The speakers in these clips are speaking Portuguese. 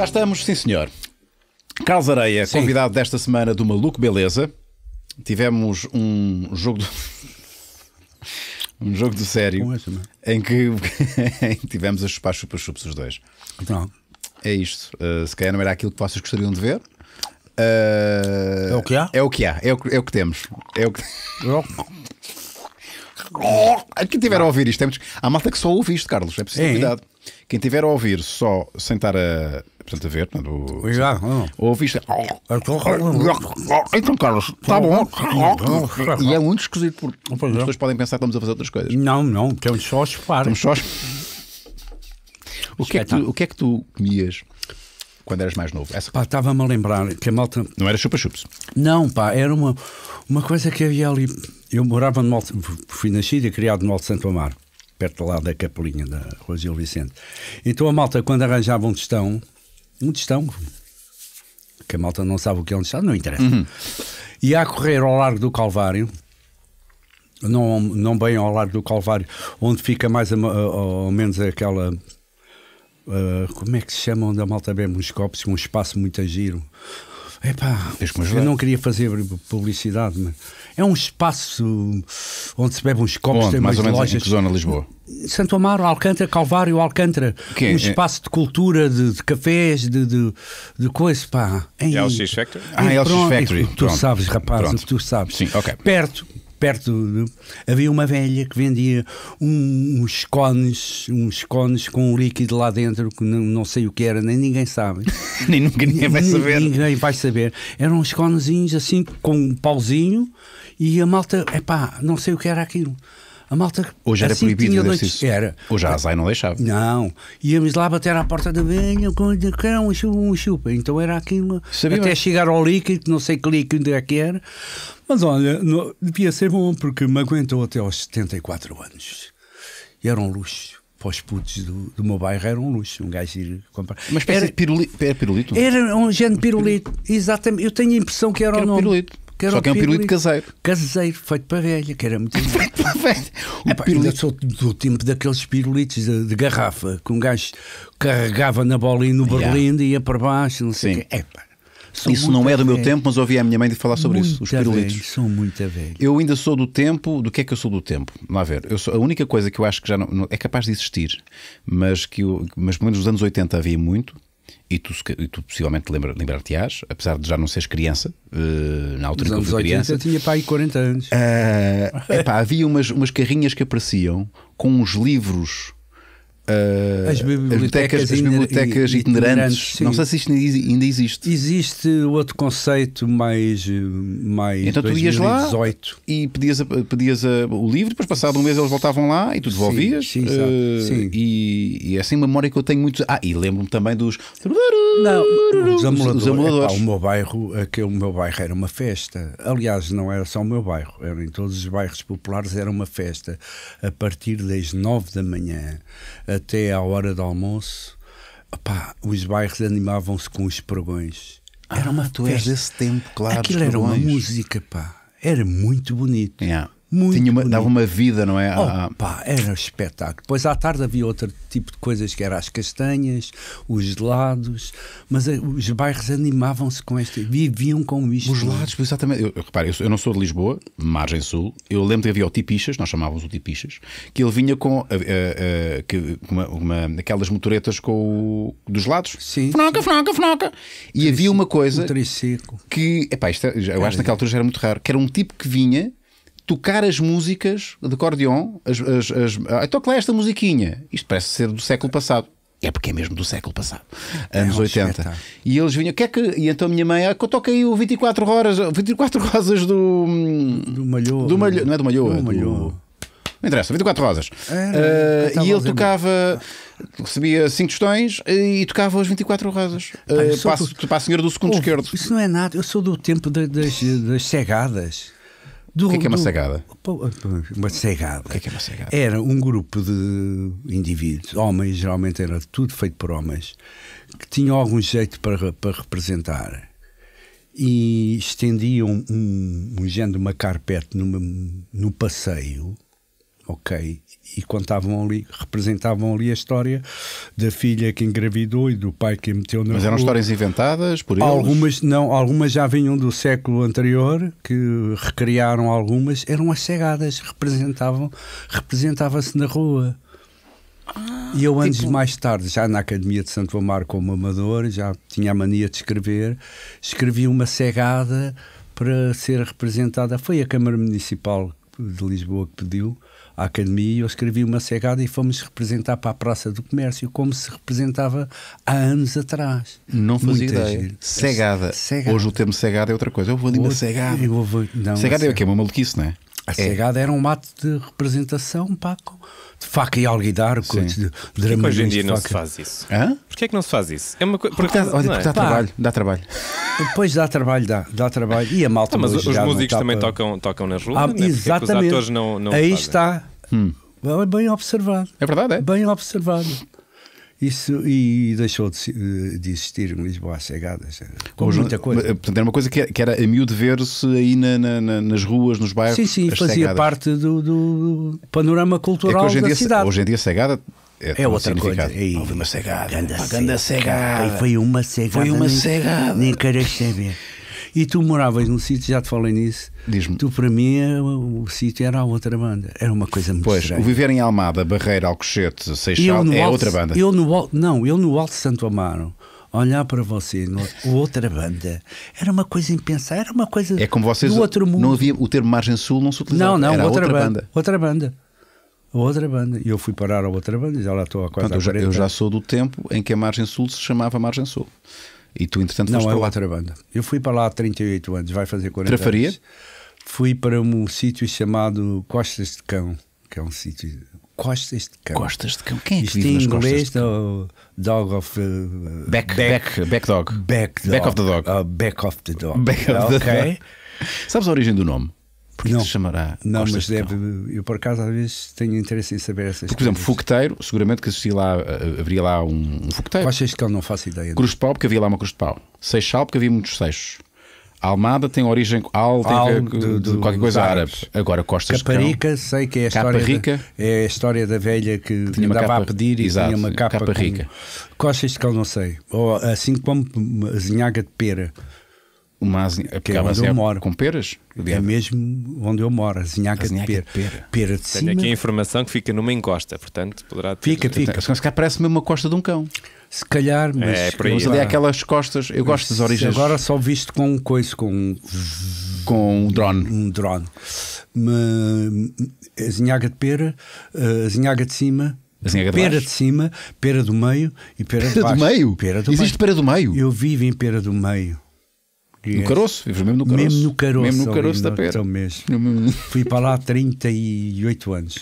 Cá estamos, sim senhor. Carlos Areia, sim. convidado desta semana do Maluco Beleza. Tivemos um jogo do... um jogo do sério essa, é, em que tivemos a chupar chupas chupas os dois. Pronto. É isto. Uh, se calhar não era aquilo que vocês gostariam de ver. Uh, é o que há? É o que há, é o que, é o que temos. É o que. Quem tiver a ouvir isto, é muito... há malta que só ouve isto, Carlos. É preciso é, cuidado. Quem tiver a ouvir só sem estar a, portanto, a ver, portanto, o, já, é? Então, Carlos, está bom. E é muito esquisito porque pois é. as pessoas podem pensar que estamos a fazer outras coisas. Não, não, É só a chupar. Estamos só a... O, que é que tu, o que é que tu comias? quando eras mais novo? Essa... estava-me a lembrar que a malta. Não era chupa-chups? Não, pá, era uma, uma coisa que havia ali. Eu morava no Malte. Fui nascido e criado no Malte Santo Amaro perto lá da Capelinha, da Rua Gil Vicente. Então a malta, quando arranjava um testão, um testão, que a malta não sabe o que é um testão, não interessa, uhum. ia a correr ao largo do Calvário, não, não bem ao largo do Calvário, onde fica mais ou menos aquela. Uh, como é que se chama onde a malta bebe uns copos? Um espaço muito a giro. Epá, eu não queria fazer publicidade, mas é um espaço onde se bebe uns copos, onde? tem mais umas lojas. Em que zona de Lisboa? Santo Amaro, Alcântara, Calvário, Alcântara. Que é? Um é- espaço de cultura, de, de cafés, de, de, de coisa, pá. Em, LX é Factory? Ah, LX é pronto, Factory. Tu pronto. sabes, rapaz, pronto. tu sabes. Sim, ok. Perto, perto havia uma velha que vendia um, uns cones, uns cones com um líquido lá dentro que não, não sei o que era, nem ninguém sabe. nem nunca ninguém vai saber. Ninguém vai saber. Eram uns conezinhos assim com um pauzinho e a malta, epá, não sei o que era aquilo. A malta. Hoje era assim, proibido fazer isso. Era. Hoje a Azai não deixava. Não. Íamos lá bater à porta da venha, cão, um chupa, um chupa. Então era aquilo. Sabia até chegar ao líquido, não sei que líquido é que era. Mas olha, não, devia ser bom, porque me aguentou até aos 74 anos. E era um luxo. Para os putos do, do meu bairro era um luxo, um gajo ir comprar. Mas era, pirulito, era é pirulito? Era um género de pirulito, exatamente. Eu tenho a impressão que era, que era o nome. Pirulito. Que era Só que é um pirulito, pirulito caseiro. Caseiro, feito para velha, que era muito. feito para velha. O é, pirulito. sou do tempo daqueles pirulitos de, de, garrafa, que um gajo carregava na bolinha no yeah. e ia para baixo, não sei o quê. isso não é do meu velho. tempo, mas ouvi a minha mãe falar sobre muito isso, os pirulitos. Velho, são muito velhos Eu ainda sou do tempo. Do que é que eu sou do tempo? Vamos ver. Eu sou, a única coisa que eu acho que já não, não é capaz de existir, mas que eu, mas pelo menos nos anos 80 havia muito, e tu, e tu possivelmente lembra, lembrar-te-ás, apesar de já não seres criança, uh, na altura Nos que eu fui criança. Eu tinha pai 40 anos. Uh, epá, havia umas, umas carrinhas que apareciam com uns livros Uh, as bibliotecas, as bibliotecas, itinerantes. Não sei se isto ainda existe. Existe outro conceito mais. mais então 2018. tu ias lá e pedias, pedias o livro, depois passado um mês eles voltavam lá e tu devolvias. Sim, sim, uh, eh, sim. E, e assim uma memória que eu tenho muito. Ah, e lembro-me também dos. Não, os amuladores. Os amuladores. o, meu bairro, aquele, o meu bairro era uma festa. Aliás, não era só o meu bairro, era em todos os bairros populares era uma festa. A partir das 9 da manhã até à hora do almoço, opá, os bairros animavam-se com os pregões. Era uma ah, tu festa. desse tempo, claro. Aquilo era uma música, pá. Era muito bonito. Yeah. Muito Tinha uma, dava uma vida, não é? Oh, ah, ah. pá, era um espetáculo. Depois à tarde havia outro tipo de coisas que eram as castanhas, os gelados, mas eh, os bairros animavam-se com este, viviam com isto. Os gelados, exatamente. Eu, repare, eu, eu, não sou de Lisboa, margem sul. Eu lembro que havia o Tipichas, nós chamávamos o Tipichas, que ele vinha com uh, uh, que, uma, uma, aquelas motoretas com o, dos lados. Sim. Fnoca, fnoca, fnoca. E havia uma coisa. Um que, epá, isto, é, eu acho que naquela altura já era muito raro, que era um tipo que vinha tocar as músicas de acordeon, as, as, as, ah, toca então lá esta musiquinha. Isto parece ser do século passado. É porque é mesmo do século passado, é, anos 80. E eles vinham, que é que. E então a minha mãe, ah, toca aí o 24 horas, 24 rosas do. Hum, do Malhoa. Do é? não é do Malhoa. Do é Malhoa. Não interessa, 24 rosas. É, uh, e ele tocava, recebia 5 tostões e tocava as 24 rosas. Pai, uh, ah, para, do... para, a senhora do segundo oh, esquerdo. Isso não é nada, eu sou do tempo das, das cegadas. Do, o que é, que é uma cegada? Uma cegada. O que é, que é uma cegada? Era um grupo de indivíduos, homens, geralmente era tudo feito por homens, que tinham algum jeito para, para representar e estendiam um, um género de uma carpete numa, no passeio, ok? e contavam ali, representavam ali a história da filha que engravidou e do pai que meteu na Mas eram rua. histórias inventadas por eles? Algumas não, algumas já vinham do século anterior, que recriaram algumas, eram as cegadas, representavam, representava-se na rua. Ah, e eu antes tipo... mais tarde, já na Academia de Santo Amaro como amador, já tinha a mania de escrever, escrevi uma cegada para ser representada. Foi a Câmara Municipal de Lisboa que pediu à academia e eu escrevi uma cegada e fomos representar para a Praça do Comércio, como se representava há anos atrás. Não fazia Muita ideia. Gente. Cegada. cegada. Hoje o termo cegada é outra coisa. Eu vou ali uma cegada. Eu vou, não, cegada é o quê? É uma maluquice, não é? A é. cegada é. era um ato de representação, Paco. de faca e alguidar, de, de é Hoje em dia não se faz isso. Hã? Porquê é que não se faz isso? É uma coisa. Porque, porque, dá, olha, é? porque dá trabalho, dá trabalho. Depois dá trabalho, dá, dá trabalho. E a malta ah, não, Mas os músicos também para... tocam, tocam nas ruas. ah, né? exatamente. os atores não, não Aí fazem. está. Hum. Bem observado. É verdade, é? Bem observado. Isso, e deixou de, de existir em Lisboa a cegadas. Com muita coisa. Portanto, era uma coisa que era, que era a miúde ver-se aí na, na, nas ruas, nos bairros. Sim, sim, fazia cegadas. parte do, do, panorama cultural é da dia, cidade. Hoje em dia, cegada é, é outra coisa. Houve uma cegada. Ganda, cegada. cegada. foi uma cegada. Foi uma cegada. Nem, nem queres saber. E tu moravas num sítio, já te falei nisso. Diz-me. Tu, para mim, é o, sítio era a outra banda. Era uma coisa muito Pois, estranha. o viver em Almada, Barreira, Alcochete, Seixal, é alto, outra banda. Eu no, não, eu no Alto Santo Amaro olhar para você, no, outra banda, era uma coisa impensável era uma coisa é como vocês, do outro mundo. Não havia o termo margem sul, não se utilizava. Não, não, era outra, outra banda, banda, Outra banda. Outra banda. E eu fui parar a outra banda, já lá estou a quase Portanto, eu, já, eu já sou do tempo em que a margem sul se chamava margem sul. E tu, entretanto, não, foste é para lá. outra banda. Eu fui para lá há 38 anos, vai fazer 40 Trafaria? anos. Fui para um sítio chamado Costas de Cão, que é um sítio. Costas de Cão. Costas de Cão. Quem é que Isto vive em inglês, do, é Dog of. Uh, back, back, back, back, Dog. Back, dog. back of the Dog. Uh, back of the Dog. Back of the okay. Dog. Sabes a origem do nome? porque é não, se chamará. Não, Costa mas de deve. Eu, por acaso, às vezes tenho interesse em saber essas porque, Por exemplo, foqueteiro, seguramente que existia lá, eh, haveria lá um, um fogueteiro. Achas que ele não faço ideia? Cruz de pau, porque havia lá uma cruz de pau. Seixal, porque havia muitos seixos. Almada tem origem al, tem al, do, de, qualquer coisa árabe. Agora Costa Caparica, sei que é a capa história rica, da, é a história da velha que tinha andava capa, a pedir e exato, tinha uma capa, capa rica. Costas de Cão não sei. Ou assim como Zinhaga de Pera. Uma que é, é onde eu moro. Com peras? É mesmo onde eu moro, azinhaca, de, pera. de pera. pera de Tenho aqui a informação que fica numa encosta, portanto poderá ter... Fica, fica. Então, se calhar parece mesmo uma costa de um cão. Se calhar, mas... É, por aí. Mas ali é. aquelas costas, eu mas gosto das origens... Agora só visto com um coice, com... Com um drone. Um drone. a Azinhaca de pera, eh, azinhaca de cima... pera de, de cima, pera do meio e pera, pera de baixo. do meio? Pera do Existe meio. pera do meio? Eu vivo em pera do meio português. No caroço, vives mesmo no caroço. Mesmo no caroço, mesmo no caroço da pera. Mesmo. Fui para lá há 38 anos.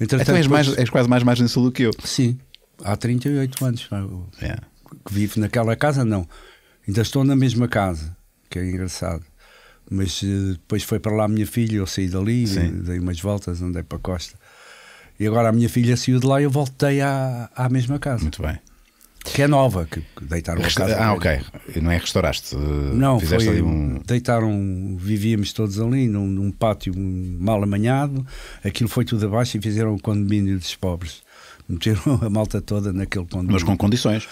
Entretanto, então és, mais, és quase mais margem sul do que eu. Sim, há 38 anos é. que vivo naquela casa, não. Ainda estou na mesma casa, que é engraçado. Mas eh, depois foi para lá a minha filha, eu saí dali, Sim. dei umas voltas, andei para a costa. E agora a minha filha saiu de lá e eu voltei à, à mesma casa. Muito bem. Que é nova, que deitaram Resta... a casa. Ah, é? ok. Não é restauraste. Eh, não, Fizeste ali um... deitaram, vivíamos todos ali num, num pátio mal amanhado, aquilo foi tudo abaixo e fizeram o condomínio dos pobres. Meteram a malta toda naquele condomínio. Mas com condições?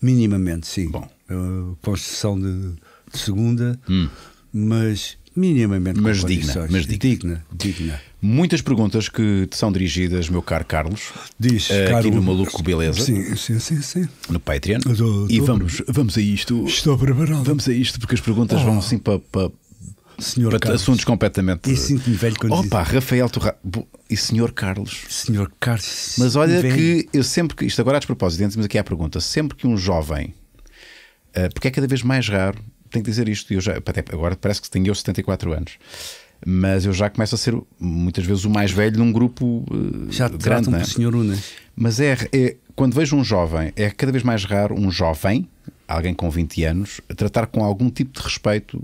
Minimamente, sim. Bom. Uh, construção de, de segunda, hum. mas minimamente mas digna, mas digna. digna. digna, Muitas perguntas que te são dirigidas, meu caro Carlos. Diz, uh, aqui no Maluco Beleza. Sim, sim, sim, sim. No Patreon. Oh, estou, e vamos, vamos a isto. Estou preparado. Vamos a isto porque as perguntas oh. vão assim para, para Senhor Para Carlos. assuntos completamente. E sinto-me velho quando Opa, diz... Rafael Torra... E Senhor Carlos. Senhor Carlos. Mas olha velho. que eu sempre que. Isto agora é despropósito, mas aqui há a pergunta. Sempre que um jovem. Uh, porque é cada vez mais raro tenho que dizer isto, eu já, até agora parece que tenho eu 74 anos. Mas eu já começo a ser muitas vezes o mais velho num grupo uh, já te grande. Né? Senhor Unas. Mas é, é quando vejo um jovem, é cada vez mais raro um jovem, alguém com 20 anos, tratar com algum tipo de respeito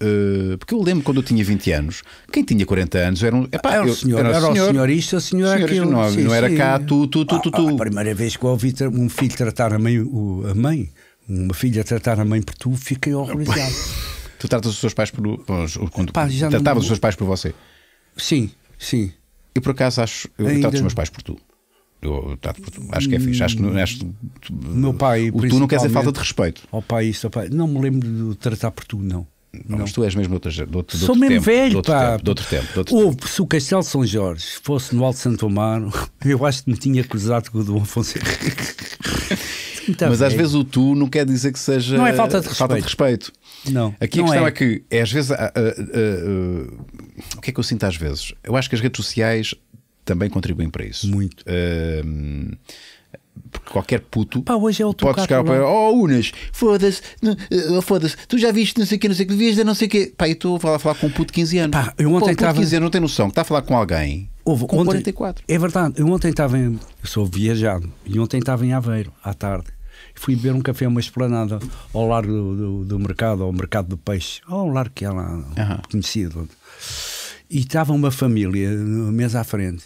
eh, porque eu lembro quando eu tinha 20 anos, quem tinha 40 anos era um. Epá, era, o senhor, era, era o senhor, senhor isto, o senhor, aquilo. Não, sim, não era sim. cá, tu, tu, tu, tu, tu. A primeira vez que eu ouvi um filho tratar a mãe, a mãe uma filha a tratar a mãe por tu, fiquei horrorizado. tu tratas os seus pais por. Quando, Pá, tratavas não... os seus pais por você? Sim, sim. Eu por acaso acho. Eu Ainda... trato os meus pais por tu. Eu trato por tu. Acho que é fixe. Acho que, acho tu, meu pai, o tu não quer dizer falta de respeito. Ao oh, pai, isso, ao oh, pai. Não me lembro de tratar por tu, não. Não, mas tu és mesmo de outro, de outro, Sou mesmo tempo, velho, de outro pá. Tempo, de outro tempo, de outro tempo. se o Castelo São Jorge fosse no Alto Santo Amaro, eu acho que me tinha cruzado com o Dom Afonso Henrique. Então, mas às é. vezes o tu não quer dizer que seja não é falta de respeito. Falta de respeito. Não. Aqui não a questão é. é. que é às vezes uh, uh, uh, o que é que eu sinto às vezes? Eu acho que as redes sociais também contribuem para isso. Muito. porque qualquer puto Pá, hoje é o pode chegar ao pai, oh Unas, foda-se, eh, foda-se, tu já viste não sei o que, não sei o que, devias não sei o que. Pá, e tu a falar, falar com um puto de 15 anos. Pá, eu ontem Pô, estava... 15 anos não tem noção, que está a falar com alguém Houve, com ontem, 44. É verdade. Eu ontem estava em. Eu sou viajado. E ontem estava em Aveiro, à tarde. Fui beber um café, uma esplanada, ao largo do, do, do mercado, ao mercado do peixe, ao largo que é lá, uhum. conhecido. E estava uma família, mesa à frente,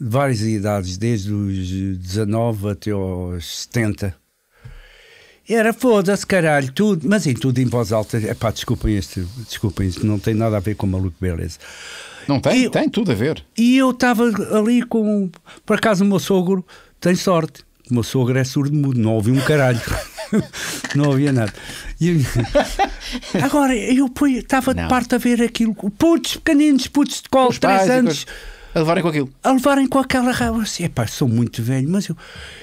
de várias idades, desde os 19 até aos 70 era foda-se, caralho, tudo, mas em tudo em voz alta. Epá, desculpem isto, desculpem isto, não tem nada a ver com maluco beleza. Não tem, e, tem tudo a ver. E eu estava ali com. Por acaso o meu sogro tem sorte. O meu sogro é surdo mudo, não ouvi um caralho. não ouvia nada. agora, eu estava de parte a ver aquilo. Putos pequeninos, putos de colo, 3 anos. Coisa a levarem com aquilo. A levarem com aquela raiva. Assim, pá sou muito velho, mas eu,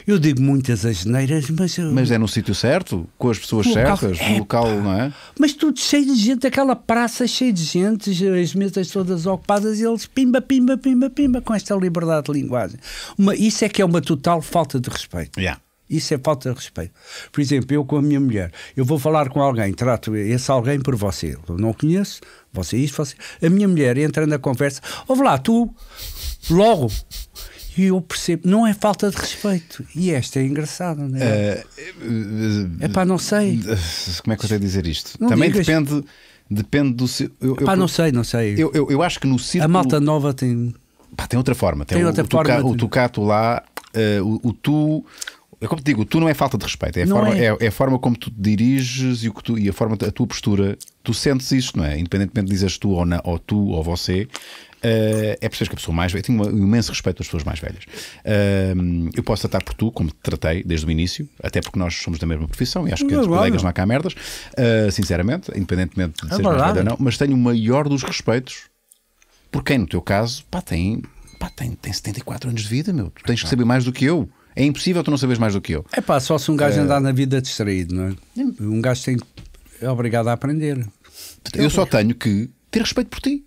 eu digo muitas asneiras, mas eu... Mas é no sítio certo, com as pessoas certas, no local, não é? Mas tudo cheio de gente, aquela praça cheia de gente, as mesas todas ocupadas e eles pimba, pimba, pimba, pimba, com esta liberdade de linguagem. Uma, isso é que é uma total falta de respeito. Yeah. Isso é falta de respeito. Por exemplo, eu com a minha mulher, eu vou falar com alguém, trato esse alguém por você. Eu não conheço, você isso você. A minha mulher entra na conversa, ouve lá, tu, logo. E eu percebo, não é falta de respeito. E esta é engraçada, não é? É uh, eh, eh, pá, não sei. Eh, como é que eu sei dizer isto? Não Também digas... depende. Depende do. Eu, Epá, eu, não sei, não sei. Eu, eu, eu, acho que no círculo. A malta nova tem. Pá, tem outra forma. Tem, tem outra o, forma. Tuca, de... O lá, uh, o, o tu é como te digo, tu não é falta de respeito, é a, forma, é. É, é a forma, como tu te diriges e, o que tu, e a, forma, a tua postura. Tu sentes isto, não é? Independentemente de dizes tu ou, na, ou tu ou você, Uh, é preciso que a pessoa mais velha. tenho um imenso respeito às pessoas mais velhas. Uh, eu posso tratar por tu, como te tratei desde o início, até porque nós somos da mesma profissão e acho que é entre colegas não há cá merdas, uh, sinceramente, independentemente de é seres mais velho ou não, mas tenho o maior dos respeitos por quem, no teu caso, pá, tem, pá, tem, tem 74 anos de vida, meu. Tu tens que saber mais do que eu. É impossível tu não sabes mais do que eu. É pá, só se um gajo é... andar na vida distraído, não é? Um gajo tem, é obrigado a aprender. Eu só tenho que ter respeito por ti.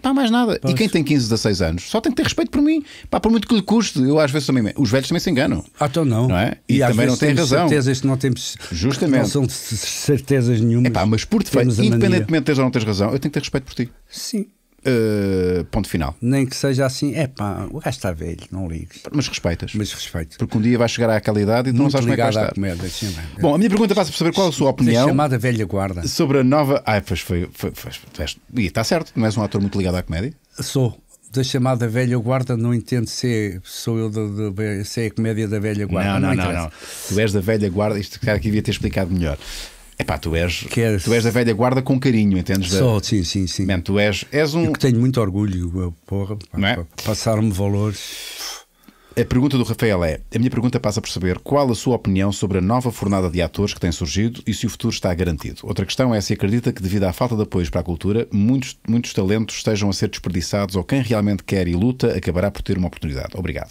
Pá, mais nada. E quem tem 15, 16 anos só tem que ter respeito por mim. Pá, por muito que lhe custe. Eu às vezes também. Os velhos também se enganam. Ah, então não. não é? E, e também não têm razão. certezas não temos. Justamente. Não são certezas nenhuma. É pá, mas por defeito, independentemente de teres ou não tens razão, eu tenho que ter respeito por ti. Sim. Uh, ponto final. Nem que seja assim, é pá, o gajo está velho, não ligues. Mas respeitas. Mas respeito. Porque um dia vai chegar àquela idade e não sabes como é que vai estar. Comédia, sim, é Bom, a minha pergunta passa por saber qual é a sua opinião. chamada velha guarda. Sobre a nova. Ah, pois foi. foi, foi, foi e está certo, não és um ator muito ligado à comédia? Sou. Da chamada velha guarda, não entendo se é- sou eu de, de, se é a comédia da velha guarda. Não, não, não, não, não. Tu és da velha guarda, isto cara que devia ter explicado melhor. Epá, tu és, tu és da velha guarda com carinho, entendes? Só, da... sim, sim, sim. Man, tu és, és um. Eu que tenho muito orgulho, porra, é? passar-me valores. A pergunta do Rafael é: a minha pergunta passa por saber qual a sua opinião sobre a nova fornada de atores que tem surgido e se o futuro está garantido. Outra questão é se acredita que, devido à falta de apoios para a cultura, muitos, muitos talentos estejam a ser desperdiçados ou quem realmente quer e luta acabará por ter uma oportunidade. Obrigado.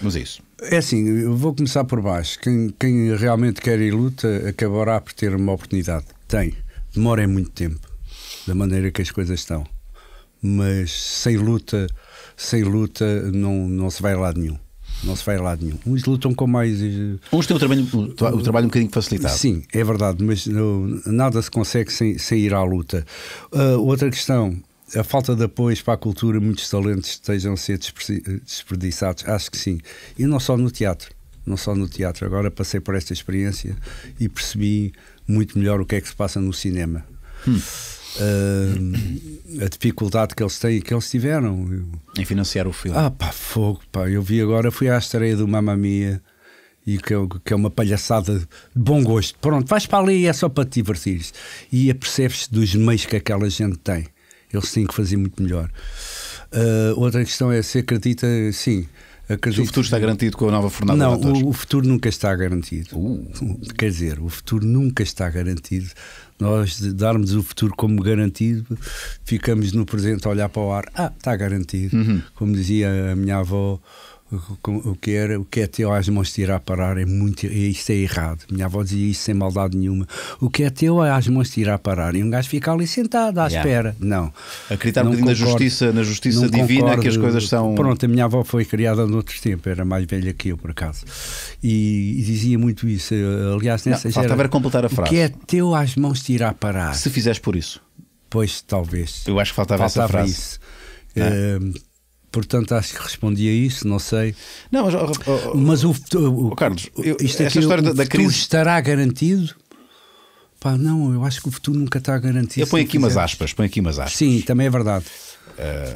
Mas é isso. É assim, vou começar por baixo. Quem, quem realmente quer ir luta acabará por ter uma oportunidade. Tem. Demora é muito tempo, da maneira que as coisas estão. Mas sem luta, sem luta não, não se vai a lado nenhum. Não se vai a lado nenhum. Uns lutam com mais. Eh, Uns têm o trabalho, o trabalho um bocadinho facilitado. Sim, é verdade, mas não, nada se consegue sem, sem ir à luta. Uh, outra questão, a falta de apoios para a cultura, muitos talentos estejam a ser desperdiçados, acho que sim. E não só no teatro, não só no teatro. Agora passei por esta experiência e percebi muito melhor o que é que se passa no cinema. Hum. Uh, a dificuldade que eles têm e que eles tiveram em financiar o filme. Ah, pá, fogo, pá. Eu vi agora, fui à estreia do Mamma Mia e que é, que é uma palhaçada de bom gosto. Pronto, vais para ali e é só para te divertir E apercebes-te dos meios que aquela gente tem eles têm que fazer muito melhor. Uh, outra questão é se acredita, sim. Acredito... Se o futuro está garantido com a nova fornada Não, o, o, futuro nunca está garantido. Uh. Quer dizer, o futuro nunca está garantido. Nós darmos o futuro como garantido, ficamos no presente a olhar para o ar. Ah, está garantido. Uhum. Como dizia a minha avó, o que, era, o que é teu às mãos tirar parar é muito, isto é errado. Minha avó dizia isso sem maldade nenhuma. O que é teu às mãos tirar parar e um gajo fica ali sentado à espera. Não. Acreditar não um concordo, na justiça, na justiça divina concordo. que as coisas são. Pronto, a minha avó foi criada outro tempo, era mais velha que eu por acaso. E, e dizia muito isso. Aliás, nessa já faltava era, completar a frase. O que é teu às mãos tirar parar. Se fizeres por isso. Pois talvez. Eu acho que faltava, faltava essa frase. Isso. Uh, Portanto, acho que respondi a isso, não sei. Não, mas, oh, oh, mas o, o, Carlos, eu, isto aqui, história da, da crise estará garantido? Pá, não, eu acho que o futuro nunca está garantido. Eu ponho aqui quiser. umas aspas, ponho aqui umas aspas. Sim, também é verdade.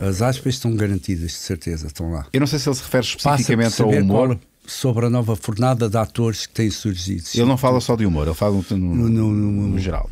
Uh... As aspas estão garantidas, de certeza, estão lá. Eu não sei se ele se refere especificamente ao humor. sobre a nova fornada de atores que têm surgido. Ele não fala só de humor, ele fala no, no, no, no geral.